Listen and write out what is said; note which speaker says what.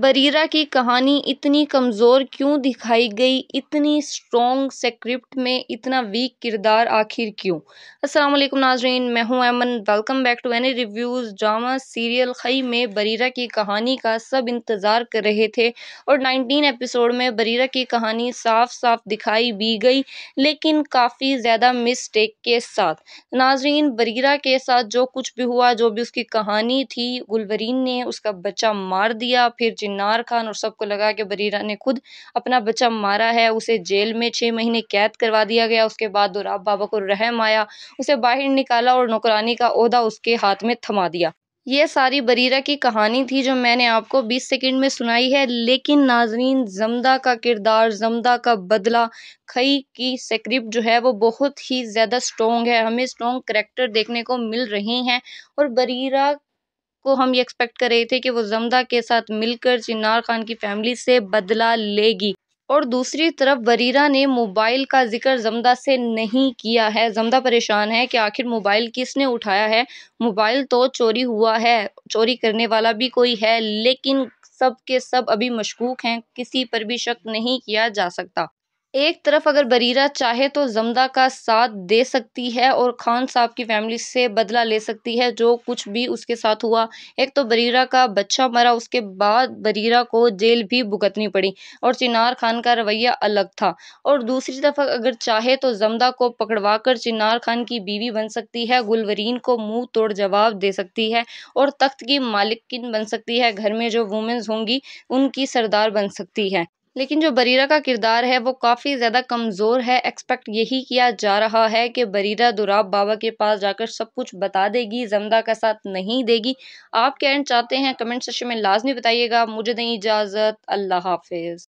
Speaker 1: बरीरा की कहानी इतनी कमज़ोर क्यों दिखाई गई इतनी स्ट्रॉन्ग सेक्रिप्ट में इतना वीक किरदार आखिर क्यों अस्सलाम वालेकुम नाजरीन मैं हूं Aman welcome back to any reviews drama serial Khaie में बरीरा की कहानी का सब इंतज़ार कर रहे थे और 19 एपिसोड में बरीरा की कहानी साफ साफ दिखाई भी गई लेकिन काफ़ी ज़्यादा मिसटेक के साथ नाजरीन बरीरा के साथ जो कुछ भी हुआ जो भी उसकी कहानी थी गुलवरीन ने उसका बच्चा मार दिया फिर चिन्नार खान और सबको लगा कि बरीरा ने खुद अपना बच्चा मारा है उसे जेल में छः महीने कैद करवा दिया गया उसके बाद दुराब तो बाबा को रहम आया उसे बाहर निकाला और नौकरानी का अहदा उसके हाथ में थमा दिया ये सारी बरीरा की कहानी थी जो मैंने आपको 20 सेकंड में सुनाई है लेकिन नाजरीन जमदा का किरदार जमदा का बदला खई की स्क्रिप्ट जो है वो बहुत ही ज़्यादा स्ट्रॉन्ग है हमें स्ट्रॉन्ग करेक्टर देखने को मिल रहे हैं और बरीरा को हम ये एक्सपेक्ट कर रहे थे कि वो जमदा के साथ मिलकर चिन्नार खान की फैमिली से बदला लेगी और दूसरी तरफ वरीरा ने मोबाइल का जिक्र जमदा से नहीं किया है जमदा परेशान है कि आखिर मोबाइल किसने उठाया है मोबाइल तो चोरी हुआ है चोरी करने वाला भी कोई है लेकिन सब के सब अभी मशकूक हैं किसी पर भी शक नहीं किया जा सकता एक तरफ अगर बरीरा चाहे तो जमदा का साथ दे सकती है और खान साहब की फैमिली से बदला ले सकती है जो कुछ भी उसके साथ हुआ एक तो बरीरा का बच्चा मरा उसके बाद बरीरा को जेल भी भुगतनी पड़ी और चिनार खान का रवैया अलग था और दूसरी तरफ अगर चाहे तो जमदा को पकड़वा कर चिनार खान की बीवी बन सकती है गुलवरीन को मुंह तोड़ जवाब दे सकती है और तख्त की मालिकिन बन सकती है घर में जो वुमेन्स होंगी उनकी सरदार बन सकती है लेकिन जो बरीरा का किरदार है वो काफ़ी ज़्यादा कमज़ोर है एक्सपेक्ट यही किया जा रहा है कि बरीरा दुराब बाबा के पास जाकर सब कुछ बता देगी जमदा का साथ नहीं देगी आप क्या चाहते हैं कमेंट सेक्शन में लाजमी बताइएगा मुझे दें इजाज़त अल्लाह हाफिज़